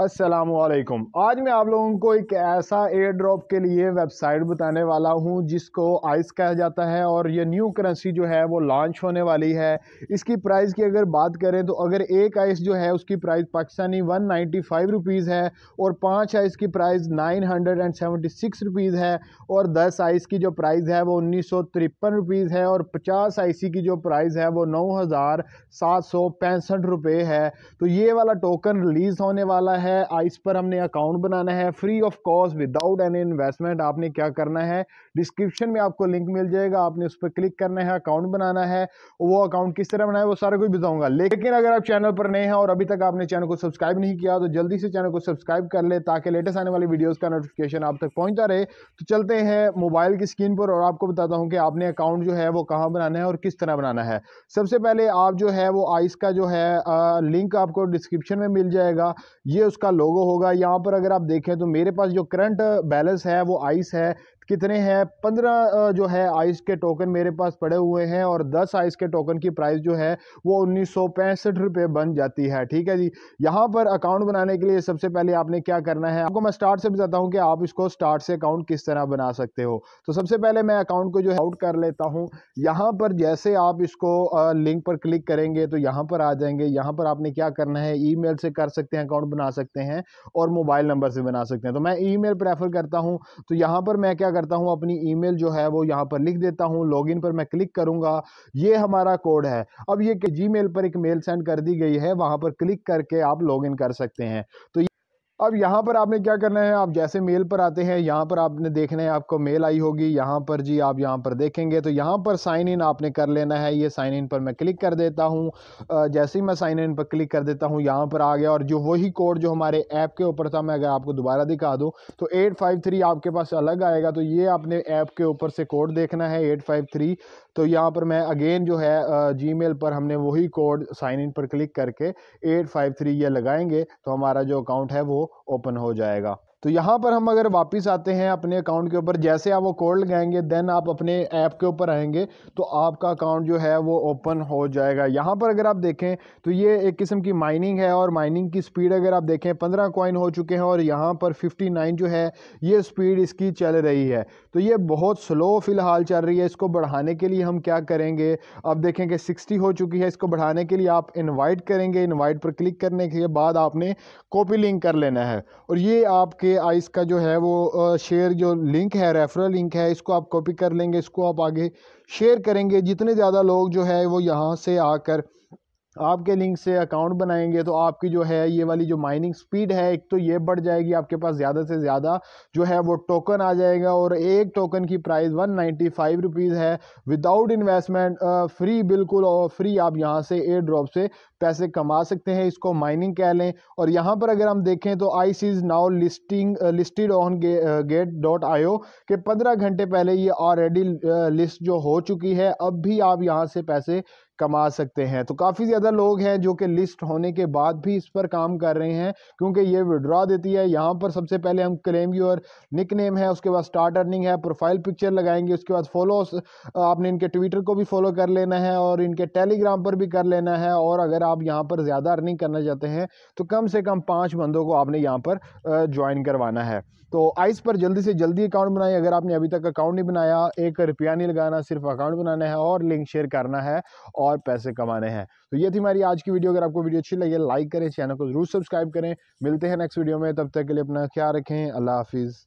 असलकुम आज मैं आप लोगों को एक ऐसा एयर ड्रॉप के लिए वेबसाइट बताने वाला हूं जिसको आइस कहा जाता है और ये न्यू करेंसी जो है वो लॉन्च होने वाली है इसकी प्राइस की अगर बात करें तो अगर एक आइस जो है उसकी प्राइस पाकिस्तानी वन नाइन्टी फाइव रुपीज़ है और पाँच आइस की price nine hundred and six rupees है और दस आइस की जो प्राइस है वो उन्नीस सौ तिरपन रुपीज़ है और पचास आइसी की जो प्राइस है वो नौ हज़ार सात सौ पैंसठ रुपये है तो ये वाला टोकन रिलीज़ होने वाला है है आइस पर हमने अकाउंट बनाना है free of cost without any investment आपने क्या करना है डिस्क्रिप्शन में आपको लिंक मिल जाएगा आपने उस पर क्लिक करना है अकाउंट बनाना है वो अकाउंट किस तरह बनाए वो सारा कुछ बताऊंगा लेकिन अगर आप चैनल पर नए हैं और अभी तक आपने चैनल को सब्सक्राइब नहीं किया तो जल्दी से चैनल को सब्सक्राइब कर ले ताकि लेटेस्ट आने वाली वीडियोज़ का नोटिफिकेशन आप तक पहुँचता रहे तो चलते हैं मोबाइल की स्क्रीन पर और आपको बताता हूँ कि आपने अकाउंट जो है वो कहाँ बनाना है और किस तरह बनाना है सबसे पहले आप जो है वो आइस का जो है लिंक आपको डिस्क्रिप्शन में मिल जाएगा ये उस उसका लोगो होगा यहाँ पर अगर आप देखें तो मेरे पास जो करंट बैलेंस है वो आइस है कितने हैं पंद्रह जो है आइस के टोकन मेरे पास पड़े हुए हैं और दस आइस के टोकन की प्राइस जो है वो उन्नीस सौ पैंसठ रुपये बन जाती है ठीक है जी यहाँ पर अकाउंट बनाने के लिए सबसे पहले आपने क्या करना है आपको मैं स्टार्ट से बताता हूँ कि आप इसको स्टार्ट से अकाउंट किस तरह बना सकते हो तो सबसे पहले मैं अकाउंट को जो है आउट कर लेता हूँ यहाँ पर जैसे आप इसको लिंक पर क्लिक करेंगे तो यहाँ पर आ जाएंगे यहाँ पर आपने क्या करना है ई से कर सकते हैं अकाउंट बना सकते हैं और मोबाइल नंबर से बना सकते हैं तो मैं ई प्रेफर करता हूँ तो यहाँ पर मैं क्या करता हूँ अपनी ईमेल जो है वो यहाँ पर लिख देता हूँ लॉगिन पर मैं क्लिक करूँगा ये हमारा कोड है अब ये जी पर एक मेल सेंड कर दी गई है वहाँ पर क्लिक करके आप लॉगिन कर सकते हैं तो अब यहाँ पर आपने क्या करना है आप जैसे मेल पर आते हैं यहाँ पर आपने देखना है आपको मेल आई होगी यहाँ पर जी आप यहाँ पर देखेंगे तो यहाँ पर साइन इन आपने कर लेना है ये साइन इन पर मैं क्लिक कर देता हूँ जैसे ही मैं साइन इन पर क्लिक कर देता हूँ यहाँ पर आ गया और जो वही कोड जो हमारे ऐप के ऊपर था मैं अगर आपको दोबारा दिखा दूँ तो एट फाइव थ्री आपके पास अलग आएगा तो ये आपने ऐप के ऊपर से कोड देखना है एट फाइव थ्री तो यहाँ पर मैं अगेन जो है जी मेल पर हमने वही कोड साइन इन पर क्लिक करके एट फाइव थ्री ये लगाएंगे तो हमारा जो अकाउंट है वो ओपन हो जाएगा तो यहाँ पर हम अगर वापस आते हैं अपने अकाउंट के ऊपर जैसे आप वो कोड लगाएंगे देन आप अपने ऐप के ऊपर आएंगे तो आपका अकाउंट जो है वो ओपन हो जाएगा यहाँ पर अगर आप देखें तो ये एक किस्म की माइनिंग है और माइनिंग की स्पीड अगर आप देखें पंद्रह कॉइन हो चुके हैं और यहाँ पर फिफ्टी नाइन जो है ये स्पीड इसकी चल रही है तो ये बहुत स्लो फ़िलहाल चल रही है इसको बढ़ाने के लिए हम क्या करेंगे अब देखें कि सिक्सटी हो चुकी है इसको बढ़ाने के लिए आप इन्वाइट करेंगे इन्वाइट पर क्लिक करने के बाद आपने कॉपी लिंक कर लेना है और ये आपके आपके आइस का जो है वो शेयर जो लिंक है रेफरल लिंक है इसको आप कॉपी कर लेंगे इसको आप आगे शेयर करेंगे जितने ज़्यादा लोग जो है वो यहाँ से आकर आपके लिंक से अकाउंट बनाएंगे तो आपकी जो है ये वाली जो माइनिंग स्पीड है एक तो ये बढ़ जाएगी आपके पास ज़्यादा से ज़्यादा जो है वो टोकन आ जाएगा और एक टोकन की price one ninety five rupees है विदाउट इन्वेस्टमेंट फ्री बिल्कुल और फ्री आप यहाँ से एयर ड्रॉप से पैसे कमा सकते हैं इसको माइनिंग कह लें और यहाँ पर अगर हम देखें तो I sees now listing listed on gate dot io के पंद्रह घंटे पहले ये ऑलरेडी लिस्ट जो हो चुकी है अब भी आप यहाँ से पैसे कमा सकते हैं तो काफ़ी ज़्यादा लोग हैं जो कि लिस्ट होने के बाद भी इस पर काम कर रहे हैं क्योंकि ये विड्रॉ देती है यहाँ पर सबसे पहले हम क्लेम योर निक नेम है उसके बाद स्टार्ट अर्निंग है प्रोफाइल पिक्चर लगाएंगे उसके बाद फॉलो आपने इनके ट्विटर को भी फॉलो कर लेना है और इनके टेलीग्राम पर भी कर लेना है और अगर आप यहाँ पर ज़्यादा अर्निंग करना चाहते हैं तो कम से कम पाँच बंदों को आपने यहाँ पर ज्वाइन करवाना है तो आइस पर जल्दी से जल्दी अकाउंट बनाएं अगर आपने अभी तक अकाउंट नहीं बनाया एक रुपया नहीं लगाना सिर्फ अकाउंट बनाना है और लिंक शेयर करना है और और पैसे कमाने हैं तो ये थी हमारी आज की वीडियो अगर आपको वीडियो अच्छी लगी लाइक करें चैनल को जरूर सब्सक्राइब करें मिलते हैं नेक्स्ट वीडियो में तब तक के लिए अपना ख्याल रखें अल्लाह हाफिज़